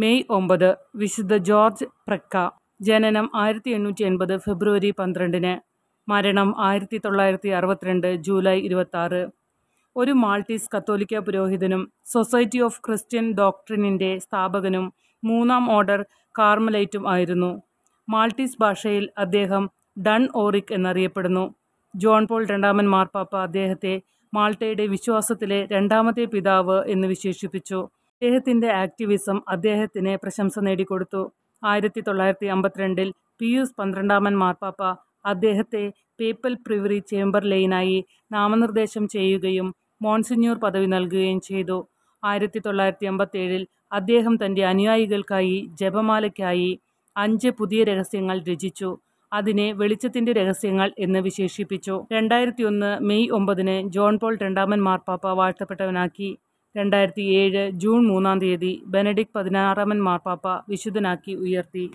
May ഒമ്പത് വിശുദ്ധ George പ്രക്ക ജനനം ആയിരത്തി എണ്ണൂറ്റി എൺപത് ഫെബ്രുവരി പന്ത്രണ്ടിന് മരണം ആയിരത്തി തൊള്ളായിരത്തി അറുപത്തിരണ്ട് ജൂലൈ ഇരുപത്തി ഒരു മാൾട്ടീസ് കത്തോലിക്ക പുരോഹിതനും സൊസൈറ്റി ഓഫ് ക്രിസ്ത്യൻ ഡോക്ട്രിനിൻ്റെ സ്ഥാപകനും മൂന്നാം ഓർഡർ കാർമലൈറ്റും ആയിരുന്നു മാൾട്ടീസ് ഭാഷയിൽ അദ്ദേഹം ഡൺ ഓറിക് എന്നറിയപ്പെടുന്നു ജോൺ പോൾ രണ്ടാമൻ മാർപ്പാപ്പ അദ്ദേഹത്തെ മാൾട്ടയുടെ വിശ്വാസത്തിലെ രണ്ടാമത്തെ പിതാവ് എന്ന് വിശേഷിപ്പിച്ചു അദ്ദേഹത്തിന്റെ ആക്ടിവിസം അദ്ദേഹത്തിന് പ്രശംസ നേടിക്കൊടുത്തു ആയിരത്തി തൊള്ളായിരത്തി അമ്പത്തിരണ്ടിൽ പിയൂസ് പന്ത്രണ്ടാമൻ മാർപ്പാപ്പ അദ്ദേഹത്തെ പേപ്പൽ പ്രിവറി ചേംബർ ചേംബർലെയിനായി നാമനിർദ്ദേശം ചെയ്യുകയും മോൺസിന്യൂർ പദവി നൽകുകയും ചെയ്തു ആയിരത്തി തൊള്ളായിരത്തി അമ്പത്തേഴിൽ അദ്ദേഹം തൻ്റെ അനുയായികൾക്കായി ജപമാലയ്ക്കായി അഞ്ച് പുതിയ രഹസ്യങ്ങൾ രചിച്ചു അതിനെ വെളിച്ചത്തിൻ്റെ രഹസ്യങ്ങൾ എന്ന് വിശേഷിപ്പിച്ചു രണ്ടായിരത്തി ഒന്ന് മെയ് ഒമ്പതിന് ജോൺ പോൾ രണ്ടാമൻ മാർപ്പാപ്പ വാഴ്ത്തപ്പെട്ടവനാക്കി രണ്ടായിരത്തി ഏഴ് ജൂൺ മൂന്നാം തീയതി ബെനഡിക്ട് പതിനാറാമൻ മാർപ്പാപ്പ വിശുദ്ധനാക്കി ഉയർത്തി